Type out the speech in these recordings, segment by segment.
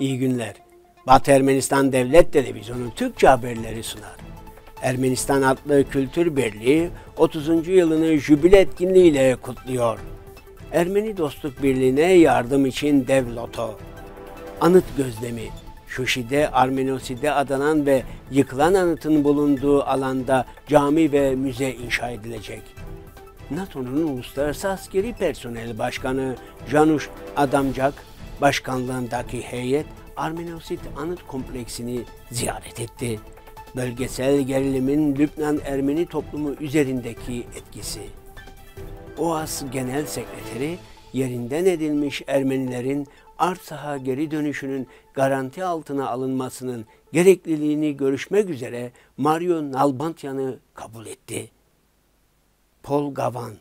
İyi günler. Batı Ermenistan Devlet Televizyonu Türkçe haberleri sunar. Ermenistan adlı kültür birliği 30. yılını jübile etkinliğiyle kutluyor. Ermeni Dostluk Birliği'ne yardım için Devloto. Anıt gözlemi. Şuşi'de, Armenosi'de adanan ve yıkılan anıtın bulunduğu alanda cami ve müze inşa edilecek. NATO'nun Uluslararası Askeri Personel Başkanı Janusz Adamcak, başkanlığındaki heyet Armenosit Anıt Kompleksini ziyaret etti. Bölgesel gerilimin Lübnan Ermeni toplumu üzerindeki etkisi. OAS Genel Sekreteri yerinden edilmiş Ermenilerin Artsaha geri dönüşünün garanti altına alınmasının gerekliliğini görüşmek üzere Mario Nalbantyan'ı kabul etti. Pol Gavan,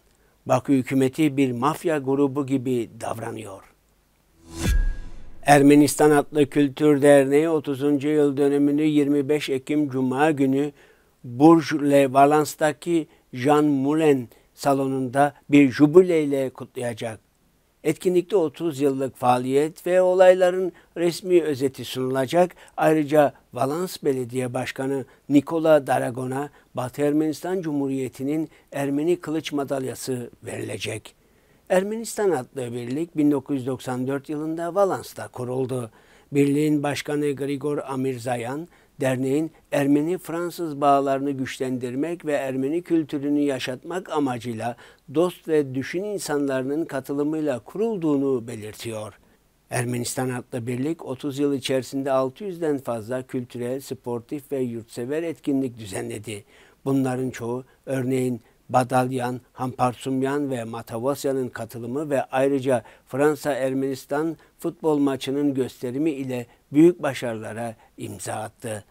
Bakü hükümeti bir mafya grubu gibi davranıyor. Ermenistan Atlı Kültür Derneği 30. yıl dönümünü 25 Ekim Cuma günü Burj Le Valence'daki Jean Moulin salonunda bir jubileyle kutlayacak. Etkinlikte 30 yıllık faaliyet ve olayların resmi özeti sunulacak. Ayrıca Valans Belediye Başkanı Nikola Daragon'a Batı Ermenistan Cumhuriyeti'nin Ermeni Kılıç Madalyası verilecek. Ermenistan adlı birlik 1994 yılında Valans'ta kuruldu. Birliğin başkanı Grigor Amirzayan, derneğin Ermeni-Fransız bağlarını güçlendirmek ve Ermeni kültürünü yaşatmak amacıyla dost ve düşün insanlarının katılımıyla kurulduğunu belirtiyor. Ermenistan adlı birlik 30 yıl içerisinde 600'den fazla kültürel, sportif ve yurtsever etkinlik düzenledi. Bunların çoğu örneğin Badalyan, Hamparsumyan ve Matavasya'nın katılımı ve ayrıca Fransa-Ermenistan futbol maçının gösterimi ile büyük başarılara imza attı.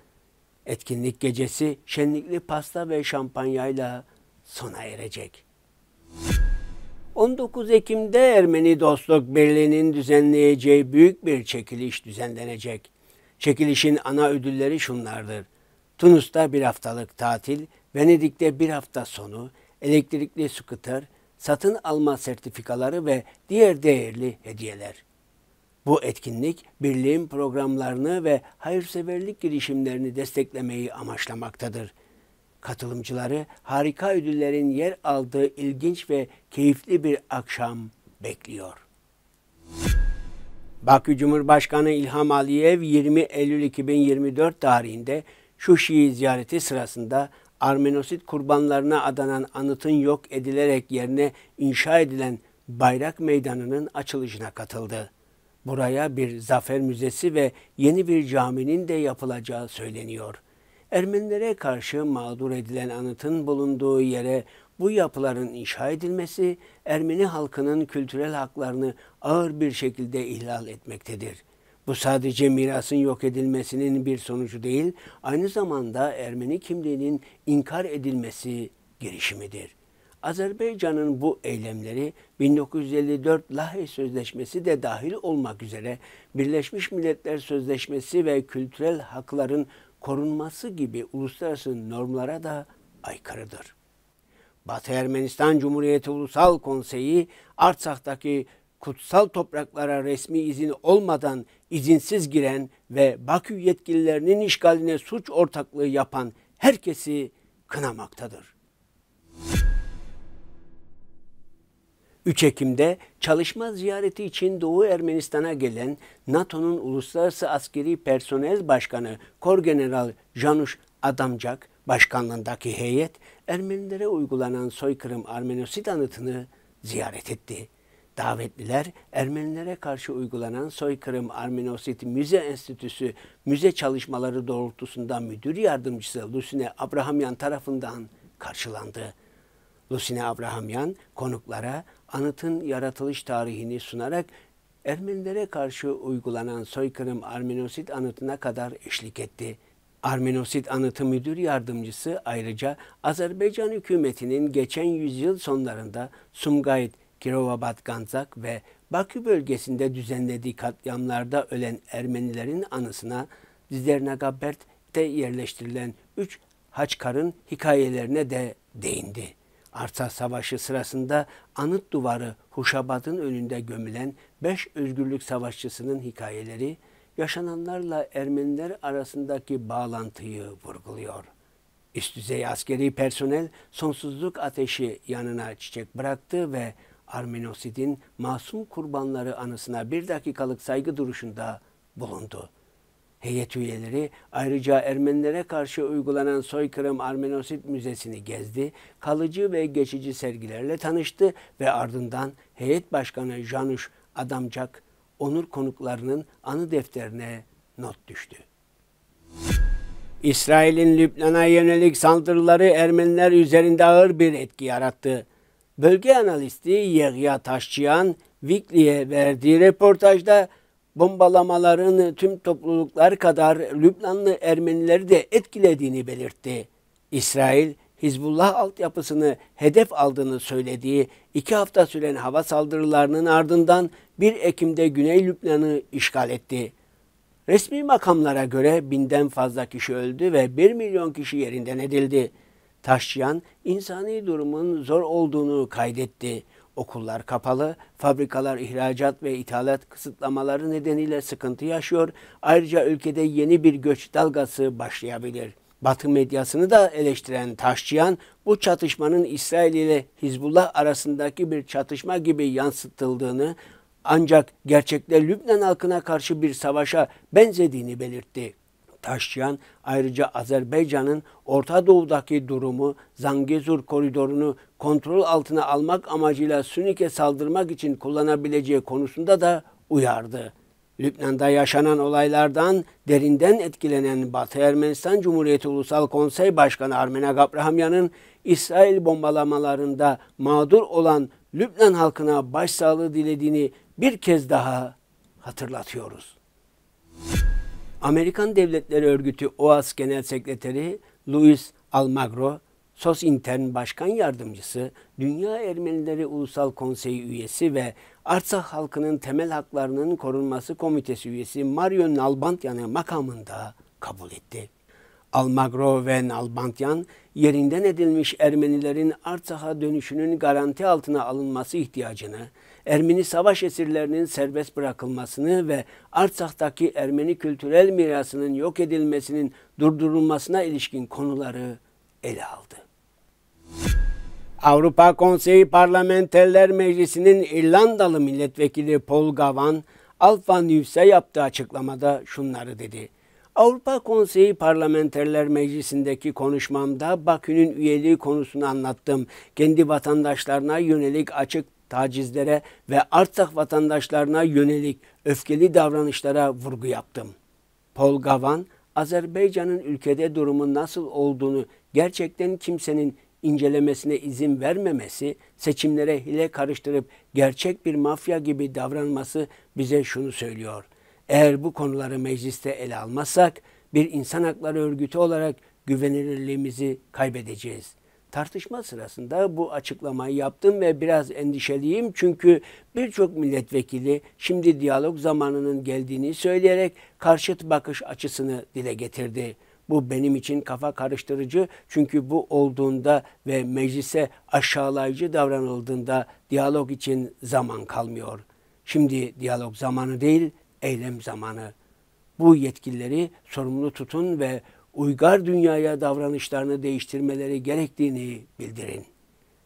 Etkinlik gecesi şenlikli pasta ve şampanyayla sona erecek. 19 Ekim'de Ermeni Dostluk Birliği'nin düzenleyeceği büyük bir çekiliş düzenlenecek. Çekilişin ana ödülleri şunlardır. Tunus'ta bir haftalık tatil, Venedik'te bir hafta sonu, elektrikli skuter, satın alma sertifikaları ve diğer değerli hediyeler. Bu etkinlik birliğin programlarını ve hayırseverlik girişimlerini desteklemeyi amaçlamaktadır. Katılımcıları harika ödüllerin yer aldığı ilginç ve keyifli bir akşam bekliyor. Bakü Cumhurbaşkanı İlham Aliyev 20 Eylül 2024 tarihinde Şuşi'yi ziyareti sırasında Armenosit kurbanlarına adanan anıtın yok edilerek yerine inşa edilen Bayrak Meydanı'nın açılışına katıldı. Buraya bir zafer müzesi ve yeni bir caminin de yapılacağı söyleniyor. Ermenilere karşı mağdur edilen anıtın bulunduğu yere bu yapıların inşa edilmesi Ermeni halkının kültürel haklarını ağır bir şekilde ihlal etmektedir. Bu sadece mirasın yok edilmesinin bir sonucu değil, aynı zamanda Ermeni kimliğinin inkar edilmesi girişimidir. Azerbaycan'ın bu eylemleri 1954 Lahey Sözleşmesi de dahil olmak üzere Birleşmiş Milletler Sözleşmesi ve kültürel hakların korunması gibi uluslararası normlara da aykırıdır. Batı Ermenistan Cumhuriyeti Ulusal Konseyi Artsak'taki kutsal topraklara resmi izin olmadan izinsiz giren ve Bakü yetkililerinin işgaline suç ortaklığı yapan herkesi kınamaktadır. 3 Ekim'de çalışma ziyareti için Doğu Ermenistan'a gelen NATO'nun Uluslararası Askeri Personel Başkanı Korgeneral Janusz Adamcak başkanlığındaki heyet Ermenilere uygulanan soykırım Armenosid anıtını ziyaret etti. Davetliler Ermenilere karşı uygulanan soykırım Armenositi Müze Enstitüsü müze çalışmaları doğrultusunda müdür yardımcısı Lusine Abrahamyan tarafından karşılandı. Lusine Abrahamyan konuklara anıtın yaratılış tarihini sunarak Ermenilere karşı uygulanan soykırım Armenosit anıtına kadar eşlik etti. Armenosit Anıtı Müdür Yardımcısı ayrıca Azerbaycan hükümetinin geçen yüzyıl sonlarında Sumgayit Kirovabat Gantzak ve Bakü bölgesinde düzenlediği katliamlarda ölen Ermenilerin anısına Zizernagabert'te yerleştirilen 3 Haçkar'ın hikayelerine de değindi. Arsa Savaşı sırasında anıt duvarı Huşabad'ın önünde gömülen 5 özgürlük savaşçısının hikayeleri yaşananlarla Ermeniler arasındaki bağlantıyı vurguluyor. Üst düzey askeri personel sonsuzluk ateşi yanına çiçek bıraktı ve Armenosid'in masum kurbanları anısına bir dakikalık saygı duruşunda bulundu. Heyet üyeleri ayrıca Ermenilere karşı uygulanan soykırım Armenosit Müzesi'ni gezdi, kalıcı ve geçici sergilerle tanıştı ve ardından heyet başkanı Januş Adamcak, onur konuklarının anı defterine not düştü. İsrail'in Lübnan'a yönelik saldırıları Ermeniler üzerinde ağır bir etki yarattı bölge analisti Yehya Taşçıyan, Vikli'ye verdiği röportajda bombalamaların tüm topluluklar kadar Lübnanlı Ermenileri de etkilediğini belirtti. İsrail, Hizbullah altyapısını hedef aldığını söylediği iki hafta süren hava saldırılarının ardından 1 Ekim'de Güney Lübnan'ı işgal etti. Resmi makamlara göre binden fazla kişi öldü ve 1 milyon kişi yerinden edildi taşıyan insani durumun zor olduğunu kaydetti. Okullar kapalı, fabrikalar ihracat ve ithalat kısıtlamaları nedeniyle sıkıntı yaşıyor. Ayrıca ülkede yeni bir göç dalgası başlayabilir. Batı medyasını da eleştiren Taşçıyan bu çatışmanın İsrail ile Hizbullah arasındaki bir çatışma gibi yansıtıldığını ancak gerçekte Lübnan halkına karşı bir savaşa benzediğini belirtti taşıyan ayrıca Azerbaycan'ın Orta Doğu'daki durumu Zangezur koridorunu kontrol altına almak amacıyla Sünnik'e saldırmak için kullanabileceği konusunda da uyardı. Lübnan'da yaşanan olaylardan derinden etkilenen Batı Ermenistan Cumhuriyeti Ulusal Konsey Başkanı Armena Gabrahamyan'ın İsrail bombalamalarında mağdur olan Lübnan halkına başsağlığı dilediğini bir kez daha hatırlatıyoruz. Amerikan Devletleri Örgütü OAS Genel Sekreteri Luis Almagro, SOS Intern Başkan Yardımcısı, Dünya Ermenileri Ulusal Konseyi üyesi ve Artsakh halkının temel haklarının korunması komitesi üyesi Mario Nalbantyan'ı makamında kabul etti. Almagro ve Nalbantyan yerinden edilmiş Ermenilerin Artsaha dönüşünün garanti altına alınması ihtiyacını, Ermeni savaş esirlerinin serbest bırakılmasını ve Artsak'taki Ermeni kültürel mirasının yok edilmesinin durdurulmasına ilişkin konuları ele aldı. Avrupa Konseyi Parlamenterler Meclisi'nin İrlandalı milletvekili Paul Gavan, Alfa News'e yaptığı açıklamada şunları dedi. Avrupa Konseyi Parlamenterler Meclisi'ndeki konuşmamda Bakü'nün üyeliği konusunu anlattım. Kendi vatandaşlarına yönelik açık tacizlere ve Artsakh vatandaşlarına yönelik öfkeli davranışlara vurgu yaptım. Paul Gavan, Azerbaycan'ın ülkede durumu nasıl olduğunu gerçekten kimsenin incelemesine izin vermemesi, seçimlere hile karıştırıp gerçek bir mafya gibi davranması bize şunu söylüyor.'' Eğer bu konuları mecliste ele almazsak bir insan hakları örgütü olarak güvenilirliğimizi kaybedeceğiz. Tartışma sırasında bu açıklamayı yaptım ve biraz endişeliyim çünkü birçok milletvekili şimdi diyalog zamanının geldiğini söyleyerek karşıt bakış açısını dile getirdi. Bu benim için kafa karıştırıcı çünkü bu olduğunda ve meclise aşağılayıcı davranıldığında diyalog için zaman kalmıyor. Şimdi diyalog zamanı değil, eylem zamanı. Bu yetkilileri sorumlu tutun ve uygar dünyaya davranışlarını değiştirmeleri gerektiğini bildirin.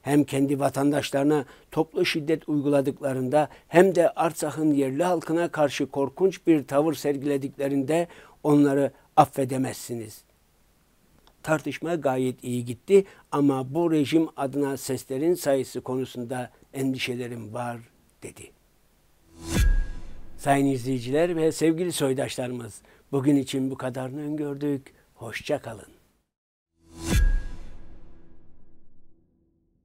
Hem kendi vatandaşlarına toplu şiddet uyguladıklarında hem de Arsah'ın yerli halkına karşı korkunç bir tavır sergilediklerinde onları affedemezsiniz. Tartışma gayet iyi gitti ama bu rejim adına seslerin sayısı konusunda endişelerim var dedi. Sayın izleyiciler ve sevgili soydaşlarımız bugün için bu kadarını öngördük. Hoşça kalın.